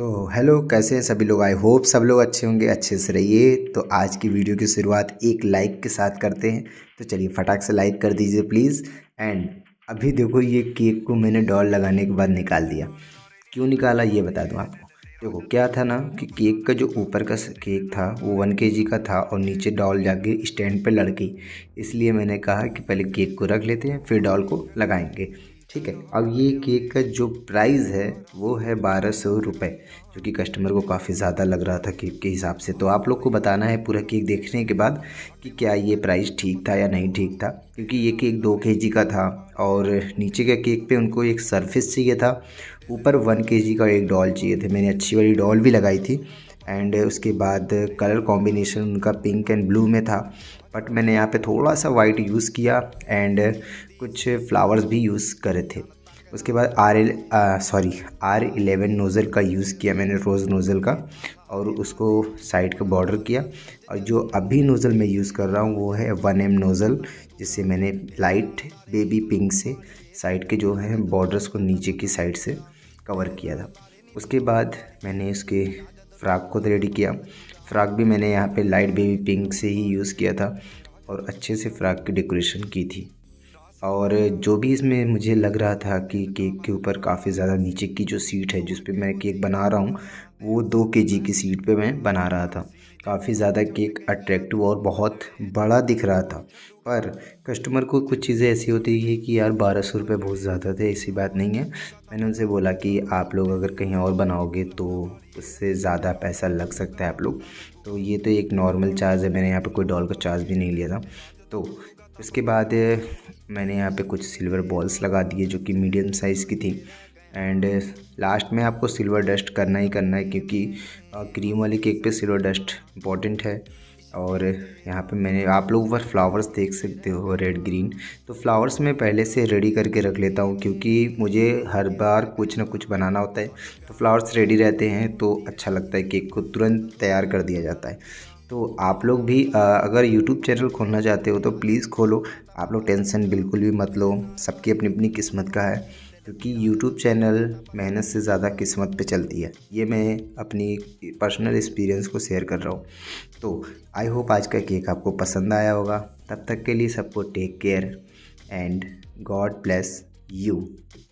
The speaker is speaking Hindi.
तो हेलो कैसे हैं सभी लोग आई होप सब लोग अच्छे होंगे अच्छे से रहिए तो आज की वीडियो की शुरुआत एक लाइक के साथ करते हैं तो चलिए फटाक से लाइक कर दीजिए प्लीज़ एंड अभी देखो ये केक को मैंने डॉल लगाने के बाद निकाल दिया क्यों निकाला ये बता दूँ आपको देखो क्या था ना कि केक का जो ऊपर का केक था वो वन के का था और नीचे डॉल जाके स्टैंड पर लड़की इसलिए मैंने कहा कि पहले केक को रख लेते हैं फिर डॉल को लगाएंगे ठीक है अब ये केक का जो प्राइस है वो है बारह सौ रुपये जो कि कस्टमर को काफ़ी ज़्यादा लग रहा था केक के हिसाब से तो आप लोग को बताना है पूरा केक देखने के बाद कि क्या ये प्राइस ठीक था या नहीं ठीक था क्योंकि ये केक दो के का था और नीचे के केक पे उनको एक सरफेस चाहिए था ऊपर वन के का एक डॉल चाहिए थे मैंने अच्छी वाली डॉल भी लगाई थी एंड उसके बाद कलर कॉम्बिनेशन उनका पिंक एंड ब्लू में था बट मैंने यहाँ पे थोड़ा सा वाइट यूज़ किया एंड कुछ फ्लावर्स भी यूज़ करे थे उसके बाद R L sorry R eleven nozzle का यूज़ किया मैंने रोज़ नोज़ल का और उसको साइड का बॉर्डर किया और जो अभी नोज़ल मैं यूज़ कर रहा हूँ वो है वन एम नोज़ल जिससे मैंने लाइट बेबी पिंक से साइड के जो है बॉर्डर्स को नीचे की साइड से कवर किया था उसके बाद मैंने उसके फ्राक को रेडी किया फ़्राक भी मैंने यहाँ पे लाइट बेबी पिंक से ही यूज़ किया था और अच्छे से फ़्राक की डेकोरेशन की थी और जो भी इसमें मुझे लग रहा था कि केक के ऊपर काफ़ी ज़्यादा नीचे की जो सीट है जिस पर मैं केक बना रहा हूँ वो दो के जी की सीट पर मैं बना रहा था काफ़ी ज़्यादा केक अट्रैक्टिव और बहुत बड़ा दिख रहा था पर कस्टमर को कुछ चीज़ें ऐसी होती है कि यार बारह सौ रुपये बहुत ज़्यादा थे ऐसी बात नहीं है मैंने उनसे बोला कि आप लोग अगर कहीं और बनाओगे तो उससे ज़्यादा पैसा लग सकता है आप लोग तो ये तो एक नॉर्मल चार्ज है मैंने यहाँ पर कोई डॉल का चार्ज भी नहीं लिया था तो उसके बाद मैंने यहाँ पे कुछ सिल्वर बॉल्स लगा दिए जो कि मीडियम साइज़ की थी एंड लास्ट में आपको सिल्वर डस्ट करना ही करना है क्योंकि क्रीम वाले केक पे सिल्वर डस्ट इम्पॉर्टेंट है और यहाँ पे मैंने आप लोग ऊपर फ्लावर्स देख सकते हो रेड ग्रीन तो फ्लावर्स मैं पहले से रेडी करके रख लेता हूँ क्योंकि मुझे हर बार कुछ ना कुछ बनाना होता है तो फ्लावर्स रेडी रहते हैं तो अच्छा लगता है केक को तुरंत तैयार कर दिया जाता है तो आप लोग भी अगर यूट्यूब चैनल खोलना चाहते हो तो प्लीज़ खोलो आप लोग टेंशन बिल्कुल भी मत लो सबकी अपनी अपनी किस्मत का है क्योंकि यूट्यूब चैनल मेहनत से ज़्यादा किस्मत पे चलती है ये मैं अपनी पर्सनल एक्सपीरियंस को शेयर कर रहा हूँ तो आई होप आज का केक आपको पसंद आया होगा तब तक के लिए सबको take care and God bless you